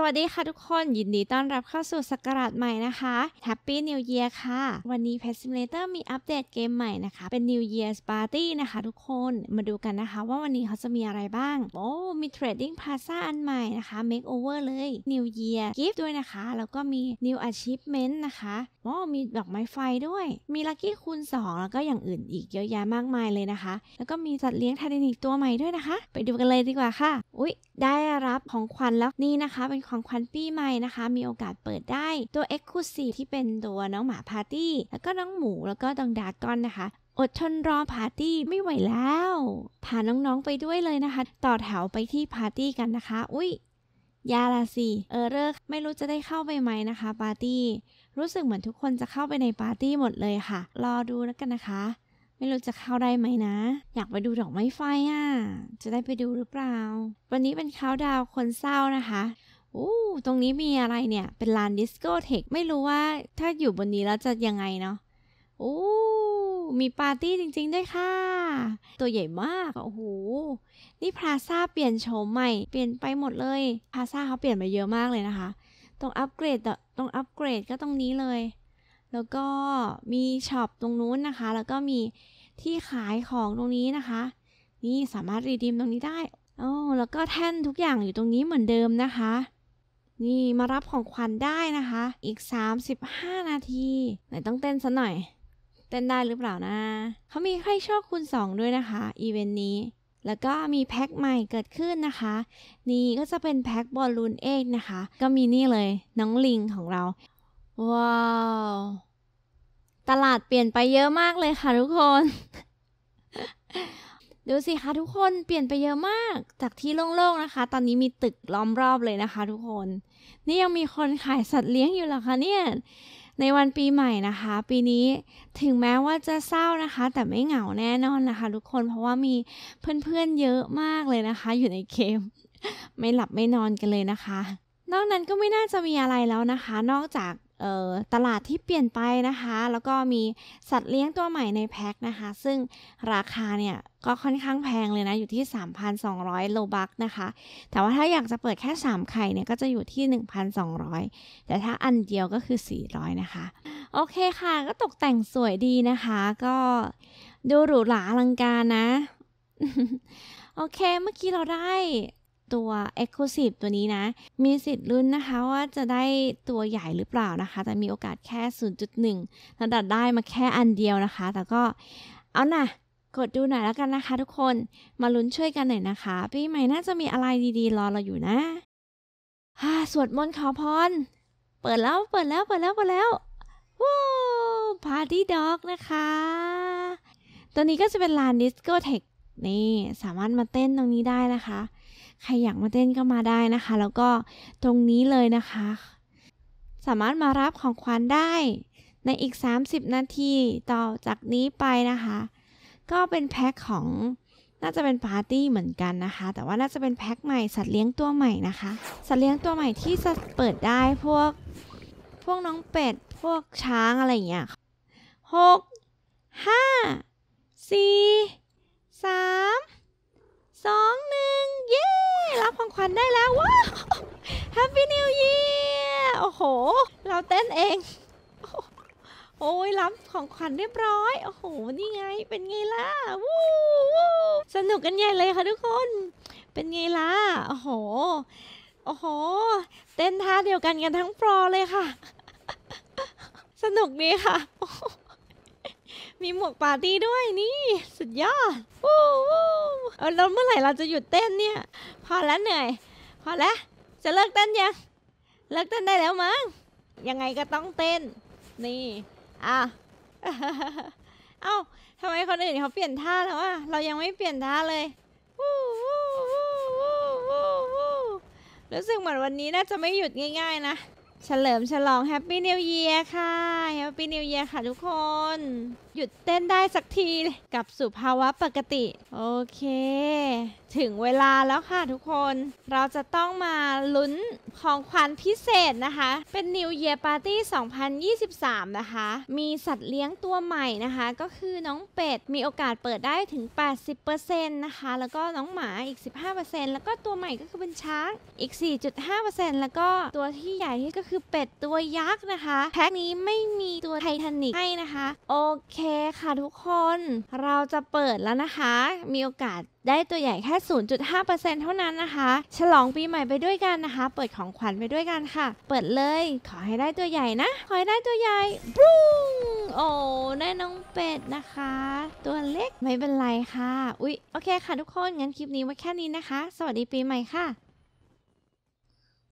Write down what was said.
สวัสดีค่ะทุกคนยินดีต้อนรับเข้าสู่สกราชใหม่นะคะ Happy New Year ค่ะ วันนี้ Pet Simulator มีอัปเดตเกมใหม่นะคะเป็น New Year's Party นะคะทุกคนมาดูกันนะคะว่าวันนี้เขาจะมีอะไรบ้างโอ้มี Trading Plaza อันใหม่นะคะ Makeover เลย New Year Gift ด้วยนะคะ แล้วก็มี New Achievement นะคะโอ้มีดอกไม้ไฟด้วย มีลัคกี้คูณ2 แล้วก็อย่างอื่นอีกเยอะแยะมากมายเลยนะคะ แล้วก็มีสัตว์เลี้ยงไททานิกตัวใหม่ด้วยนะคะ ไปดูกันเลยดีกว่าค่ะอุ๊ยได้รับของขวัญแล้วนี่นะคะเป็นของขวัญปีใหม่นะคะ มีโอกาสเปิดได้ตัว e x c l u s i v e ที่เป็นตัวน้องหมาพาร์ตี้ แล้วก็น้องหมู แล้วก็ดองดากอนนะคะ อดทนรอปาร์ตี้ไม่ไหวแล้ว พาน้องๆไปด้วยเลยนะคะ ต่อแถวไปที่ปาร์ตี้กันนะคะ อุ้ยยาละสิเออเลิกไม่รู้จะได้เข้าไปไหมนะคะ ปาร์ตี้ รู้สึกเหมือนทุกคนจะเข้าไปในปาร์ตี้หมดเลยค่ะ รอดูแล้วกันนะคะ ไม่รู้จะเข้าได้ไหมนะ อยากไปดูดอกไม้ไฟอ่ะ จะได้ไปดูหรือเปล่า วันนี้เป็นคาวดาวคนเศร้านะคะโอ้ ตรงนี้มีอะไรเนี่ย เป็นลานดิสโกเทค ไม่รู้ว่าถ้าอยู่บนนี้แล้วจะยังไงเนาะ โอ้ มีปาร์ตี้จริงๆด้วยค่ะ ตัวใหญ่มาก โอ้โห นี่พลาซาเปลี่ยนโฉมใหม่ เปลี่ยนไปหมดเลยพลาซาเขาเปลี่ยนไปเยอะมากเลยนะคะ ต้องอัปเกรดต้องอัปเกรดก็ตรงนี้เลย แล้วก็มีช็อปตรงนู้นนะคะ แล้วก็มีที่ขายของตรงนี้นะคะ นี่สามารถรีดิมตรงนี้ได้โอ้แล้วก็แท่นทุกอย่างอยู่ตรงนี้เหมือนเดิมนะคะนี่มารับของขวัญได้นะคะอีก 35 นาทีไหนต้องเต้นซะหน่อย เต้นได้หรือเปล่านะ เขามีใครชอบคุณ 2 ด้วยนะคะ อีเวนต์นี้ แล้วก็มีแพ็คใหม่เกิดขึ้นนะคะ นี่ก็จะเป็นแพ็คบอลลูนเอกนะคะ ก็มีนี่เลย น้องลิงของเรา ว้าว ตลาดเปลี่ยนไปเยอะมากเลยค่ะทุกคนดูสิคะทุกคนเปลี่ยนไปเยอะมาก จากที่โล่งๆ นะคะ ตอนนี้มีตึกล้อมรอบเลยนะคะ ทุกคน นี่ยังมีคนขายสัตว์เลี้ยงอยู่หรอคะเนี่ยในวันปีใหม่นะคะ ปีนี้ถึงแม้ว่าจะเศร้านะคะ แต่ไม่เหงาแน่นอนนะคะ ทุกคนเพราะว่ามีเพื่อนๆเยอะมากเลยนะคะ อยู่ในเกมไม่หลับไม่นอนกันเลยนะคะ นอกนั้นก็ไม่น่าจะมีอะไรแล้วนะคะ นอกจากตลาดที่เปลี่ยนไปนะคะ แล้วก็มีสัตว์เลี้ยงตัวใหม่ในแพ็คนะคะ ซึ่งราคาเนี่ยก็ค่อนข้างแพงเลยนะ อยู่ที่ 3,200 โลบักนะคะ แต่ว่าถ้าอยากจะเปิดแค่ 3 ไข่เนี่ยก็จะอยู่ที่ 1,200 แต่ถ้าอันเดียวก็คือ 400 นะคะ โอเคค่ะ ก็ตกแต่งสวยดีนะคะ ก็ดูหรูหราอลังการนะ โอเคเมื่อกี้เราได้ตัว Exclusive ตัวนี้นะ มีสิทธิ์ลุ้นนะคะว่าจะได้ตัวใหญ่หรือเปล่านะคะ แต่มีโอกาสแค่ 0.1ระดับได้มาแค่อันเดียวนะคะ แต่ก็เอานะ่ะ กดดูหน่อยแล้วกันนะคะทุกคน มาลุ้นช่วยกันหน่อยนะคะปีใหม่น่าจะมีอะไรดีๆ รอเราอยู่นะฮ่า สวดมนต์ขอพร เปิดแล้ว เปิดแล้ว เปิดแล้ว เปิดแล้วว้าวพาร์ตี้ด็อกนะคะ ตัวนี้ก็จะเป็นลานดิสโกเทค นี่ สามารถมาเต้นตรงนี้ได้นะคะใครอยากมาเต้นก็มาได้นะคะ แล้วก็ตรงนี้เลยนะคะ สามารถมารับของขวัญได้ในอีก 30 นาทีต่อจากนี้ไปนะคะ ก็เป็นแพ็คของน่าจะเป็นปาร์ตี้เหมือนกันนะคะ แต่ว่าน่าจะเป็นแพ็คใหม่สัตว์เลี้ยงตัวใหม่นะคะ สัตว์เลี้ยงตัวใหม่ที่จะเปิดได้ พวกพวกน้องเป็ด พวกช้างอะไรอย่างเงี้ยหกห้าสี่สามสองหนึ่งวัญได้แล้วว้า Happy New Year โอ้โห เราเต้นเอง โอ้ยรับของขวัญเรียบร้อย โอ้โหนี่ไง เป็นไงล่ะ วู้วสนุกกันใหญ่เลยค่ะทุกคน เป็นไงล่ะ โอ้โห โอ้โห เต้นท่าเดียวกันกันทั้งฟลอเลยค่ะ สนุกดีค่ะ มีหมวกปาร์ตี้ด้วยนี่ สุดยอด วู้วแล้วเมื่อไหร่เราจะหยุดเต้นเนี่ย พอแล้วเหนื่อย พอแล้วจะเลิกเต้นยังเลิกเต้นได้แล้วมั้งยังไงก็ต้องเต้น นี่อ่ะเอ้าทำไมคนอื่นเขาเปลี่ยนท่าแล้วอ่ะเรายังไม่เปลี่ยนท่าเลยรู้สึกเหมือนวันนี้น่าจะไม่หยุดง่ายๆนะเฉลิมฉลองแฮปปี้นิวเยียร์ค่ะแฮปปี้นิวเยียร์ค่ะทุกคน หยุดเต้นได้สักทีกลับสุภาวะปกติ โอเค ถึงเวลาแล้วค่ะทุกคน เราจะต้องมาลุ้นของขวัญพิเศษนะคะ เป็น New Year Party 2023 นะคะ มีสัตว์เลี้ยงตัวใหม่นะคะ ก็คือน้องเป็ด มีโอกาสเปิดได้ถึง 80%นะคะ แล้วก็น้องหมาอีก 15%แล้วก็ตัวใหม่ก็คือเป็นช้างอีก 4.5%แล้วก็ตัวที่ใหญ่ที่ก็คือเป็ดตัวยักษ์นะคะ แพ็คนี้ไม่มีตัวไททานิกให้นะคะโอเคค่ะทุกคนเราจะเปิดแล้วนะคะ มีโอกาสได้ตัวใหญ่แค่ 0.5%เท่านั้นนะคะ ฉลองปีใหม่ไปด้วยกันนะคะ เปิดของขวัญไปด้วยกันค่ะ เปิดเลยขอให้ได้ตัวใหญ่นะขอให้ได้ตัวใหญ่บุ้งโอ้ได้น้องเป็ดนะคะ ตัวเล็กไม่เป็นไรค่ะอุ๊ยโอเคค่ะ ทุกคนงั้นคลิปนี้ไว้แค่นี้นะคะ สวัสดีปีใหม่ค่ะ